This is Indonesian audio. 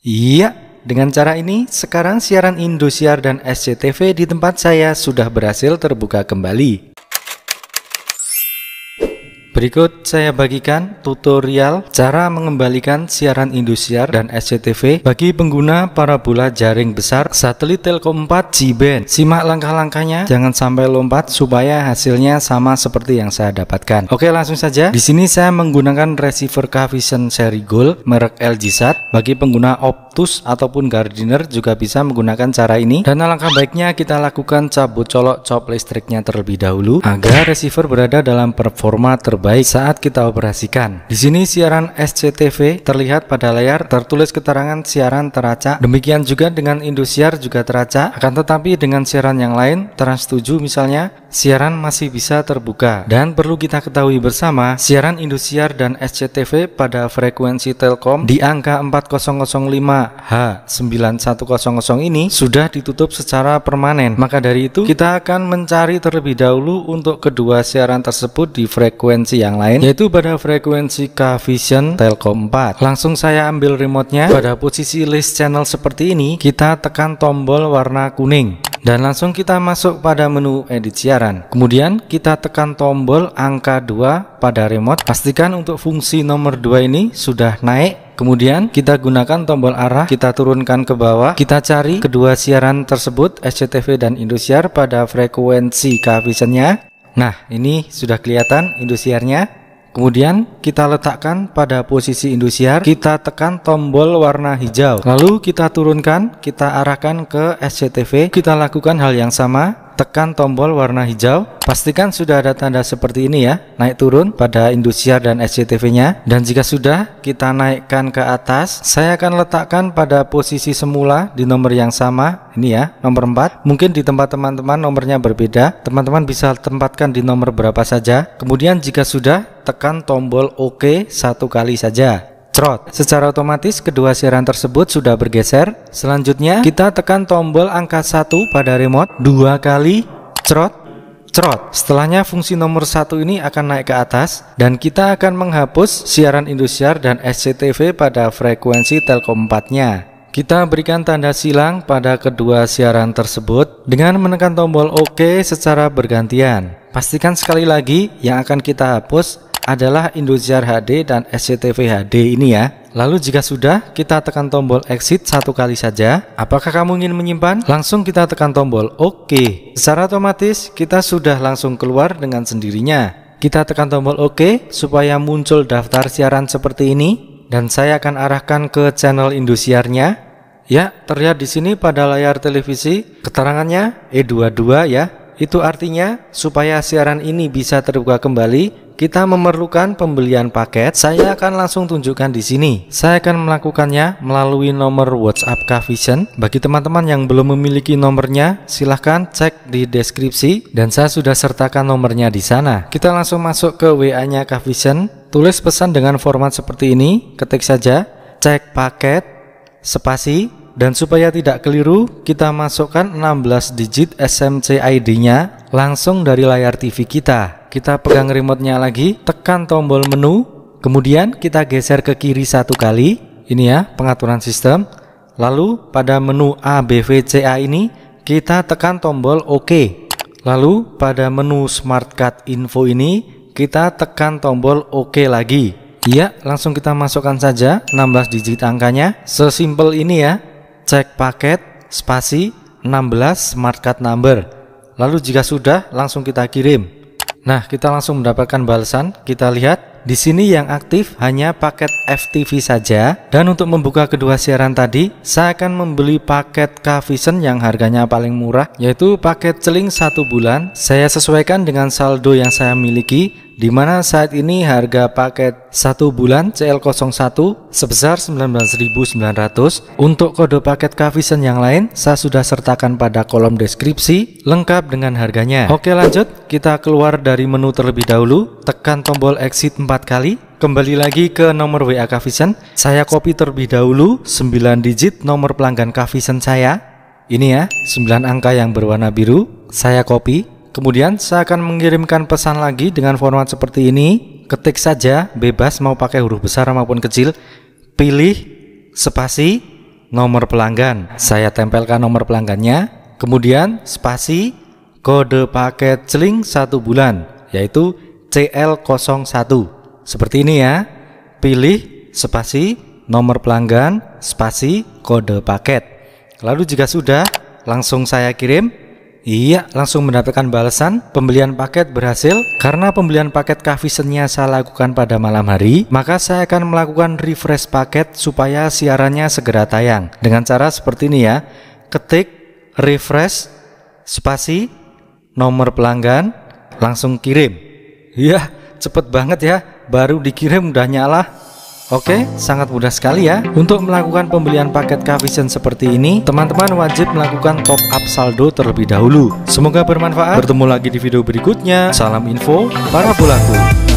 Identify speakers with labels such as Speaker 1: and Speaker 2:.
Speaker 1: Iya, dengan cara ini sekarang siaran Indosiar dan SCTV di tempat saya sudah berhasil terbuka kembali. Berikut saya bagikan tutorial cara mengembalikan siaran Indosiar dan SCTV bagi pengguna parabola jaring besar satelit Telkom 4 G-band. Simak langkah-langkahnya, jangan sampai lompat supaya hasilnya sama seperti yang saya dapatkan. Oke, langsung saja. Di sini saya menggunakan receiver Kavision seri Gold merek LG Sat. Bagi pengguna Optus ataupun Gardiner juga bisa menggunakan cara ini. Dan langkah baiknya kita lakukan cabut colok cop listriknya terlebih dahulu agar receiver berada dalam performa terbaik Baik saat kita operasikan. Di sini siaran SCTV terlihat pada layar tertulis keterangan siaran teracak. Demikian juga dengan Indosiar juga teracak. Akan tetapi dengan siaran yang lain, Trans 7 misalnya, siaran masih bisa terbuka. Dan perlu kita ketahui bersama, siaran Indosiar dan SCTV pada frekuensi Telkom di angka 4005H9100 ini sudah ditutup secara permanen. Maka dari itu, kita akan mencari terlebih dahulu untuk kedua siaran tersebut di frekuensi frekuensi yang lain yaitu pada frekuensi K-Vision Telkom 4 langsung saya ambil remotenya pada posisi list channel seperti ini kita tekan tombol warna kuning dan langsung kita masuk pada menu edit siaran kemudian kita tekan tombol angka 2 pada remote pastikan untuk fungsi nomor 2 ini sudah naik Kemudian kita gunakan tombol arah, kita turunkan ke bawah, kita cari kedua siaran tersebut SCTV dan Indosiar pada frekuensi coefficientnya Nah, ini sudah kelihatan indusiarnya. Kemudian kita letakkan pada posisi indusiar, kita tekan tombol warna hijau. Lalu kita turunkan, kita arahkan ke SCTV. Kita lakukan hal yang sama tekan tombol warna hijau. Pastikan sudah ada tanda seperti ini ya, naik turun pada Indosiar dan SCTV-nya. Dan jika sudah, kita naikkan ke atas. Saya akan letakkan pada posisi semula di nomor yang sama, ini ya, nomor 4. Mungkin di tempat teman-teman nomornya berbeda. Teman-teman bisa tempatkan di nomor berapa saja. Kemudian jika sudah, tekan tombol OK satu kali saja. Trot. Secara otomatis kedua siaran tersebut sudah bergeser. Selanjutnya kita tekan tombol angka 1 pada remote dua kali Trot. Trot. Setelahnya fungsi nomor satu ini akan naik ke atas dan kita akan menghapus siaran Indosiar dan SCTV pada frekuensi Telkom 4-nya. Kita berikan tanda silang pada kedua siaran tersebut dengan menekan tombol OK secara bergantian. Pastikan sekali lagi yang akan kita hapus adalah Indosiar HD dan SCTV HD ini ya. Lalu jika sudah, kita tekan tombol exit satu kali saja. Apakah kamu ingin menyimpan? Langsung kita tekan tombol OK. Secara otomatis, kita sudah langsung keluar dengan sendirinya. Kita tekan tombol OK supaya muncul daftar siaran seperti ini. Dan saya akan arahkan ke channel Indosiarnya. Ya, terlihat di sini pada layar televisi. Keterangannya E22 ya. Itu artinya supaya siaran ini bisa terbuka kembali kita memerlukan pembelian paket, saya akan langsung tunjukkan di sini. Saya akan melakukannya melalui nomor WhatsApp Kavision Bagi teman-teman yang belum memiliki nomornya, silahkan cek di deskripsi dan saya sudah sertakan nomornya di sana. Kita langsung masuk ke WA-nya Kavision Tulis pesan dengan format seperti ini, ketik saja cek paket spasi dan supaya tidak keliru, kita masukkan 16 digit SMC ID-nya langsung dari layar TV kita. Kita pegang remote-nya lagi, tekan tombol menu, kemudian kita geser ke kiri satu kali. Ini ya, pengaturan sistem. Lalu pada menu ABVCA ini, kita tekan tombol OK. Lalu pada menu Smart Card Info ini, kita tekan tombol OK lagi. Iya, langsung kita masukkan saja 16 digit angkanya. Sesimpel ini ya cek paket spasi 16 smart card number. Lalu jika sudah, langsung kita kirim. Nah, kita langsung mendapatkan balasan. Kita lihat di sini yang aktif hanya paket FTV saja dan untuk membuka kedua siaran tadi saya akan membeli paket Vision yang harganya paling murah yaitu paket celing satu bulan saya sesuaikan dengan saldo yang saya miliki di mana saat ini harga paket 1 bulan CL01 sebesar 19.900. Untuk kode paket Kavisen yang lain, saya sudah sertakan pada kolom deskripsi lengkap dengan harganya. Oke lanjut, kita keluar dari menu terlebih dahulu, tekan tombol exit 4 kali, kembali lagi ke nomor WA Kavisen, Saya copy terlebih dahulu 9 digit nomor pelanggan Kavisen saya. Ini ya, 9 angka yang berwarna biru, saya copy. Kemudian saya akan mengirimkan pesan lagi dengan format seperti ini. Ketik saja, bebas mau pakai huruf besar maupun kecil. Pilih spasi nomor pelanggan. Saya tempelkan nomor pelanggannya. Kemudian spasi kode paket celing satu bulan, yaitu CL01. Seperti ini ya. Pilih spasi nomor pelanggan, spasi kode paket. Lalu jika sudah, langsung saya kirim Iya, langsung mendapatkan balasan pembelian paket berhasil. Karena pembelian paket Kavisennya saya lakukan pada malam hari, maka saya akan melakukan refresh paket supaya siarannya segera tayang. Dengan cara seperti ini ya. Ketik refresh spasi nomor pelanggan langsung kirim. Iya, cepet banget ya. Baru dikirim udah nyala. Oke, sangat mudah sekali ya. Untuk melakukan pembelian paket Kavision seperti ini, teman-teman wajib melakukan top up saldo terlebih dahulu. Semoga bermanfaat. Bertemu lagi di video berikutnya. Salam info para pelaku.